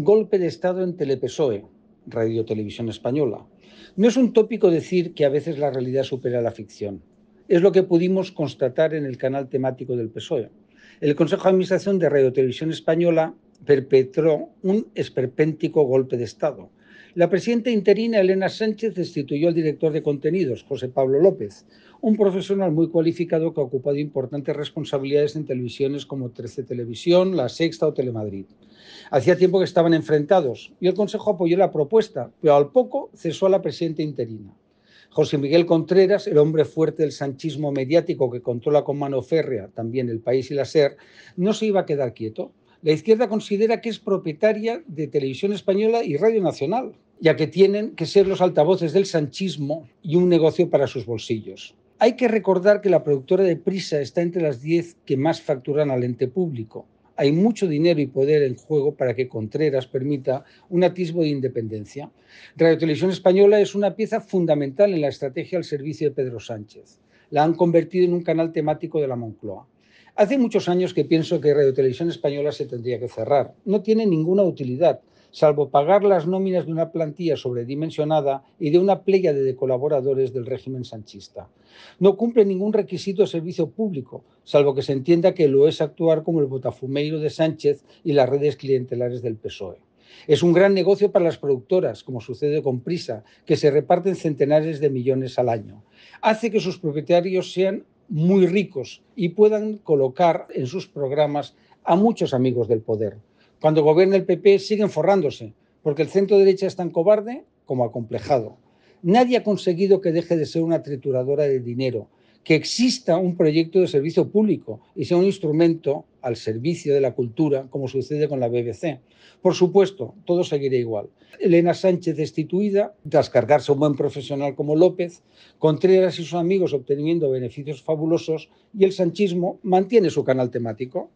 Golpe de Estado en Telepsoe, Radio Televisión Española. No es un tópico decir que a veces la realidad supera la ficción. Es lo que pudimos constatar en el canal temático del PSOE. El Consejo de Administración de Radio Televisión Española perpetró un esperpéntico golpe de Estado, la presidenta interina Elena Sánchez destituyó al director de contenidos, José Pablo López, un profesional muy cualificado que ha ocupado importantes responsabilidades en televisiones como 13 Televisión, La Sexta o Telemadrid. Hacía tiempo que estaban enfrentados y el Consejo apoyó la propuesta, pero al poco cesó a la presidenta interina. José Miguel Contreras, el hombre fuerte del sanchismo mediático que controla con mano férrea también el país y la SER, no se iba a quedar quieto. La izquierda considera que es propietaria de Televisión Española y Radio Nacional, ya que tienen que ser los altavoces del sanchismo y un negocio para sus bolsillos. Hay que recordar que la productora de Prisa está entre las 10 que más facturan al ente público. Hay mucho dinero y poder en juego para que Contreras permita un atisbo de independencia. Radio Televisión Española es una pieza fundamental en la estrategia al servicio de Pedro Sánchez. La han convertido en un canal temático de la Moncloa. Hace muchos años que pienso que Radio Televisión Española se tendría que cerrar. No tiene ninguna utilidad salvo pagar las nóminas de una plantilla sobredimensionada y de una pléyade de colaboradores del régimen sanchista. No cumple ningún requisito de servicio público, salvo que se entienda que lo es actuar como el botafumeiro de Sánchez y las redes clientelares del PSOE. Es un gran negocio para las productoras, como sucede con Prisa, que se reparten centenares de millones al año. Hace que sus propietarios sean muy ricos y puedan colocar en sus programas a muchos amigos del poder. Cuando gobierna el PP siguen forrándose, porque el centro derecha es tan cobarde como acomplejado. Nadie ha conseguido que deje de ser una trituradora de dinero, que exista un proyecto de servicio público y sea un instrumento al servicio de la cultura, como sucede con la BBC. Por supuesto, todo seguirá igual. Elena Sánchez destituida, tras cargarse un buen profesional como López, Contreras y sus amigos obteniendo beneficios fabulosos, y el sanchismo mantiene su canal temático.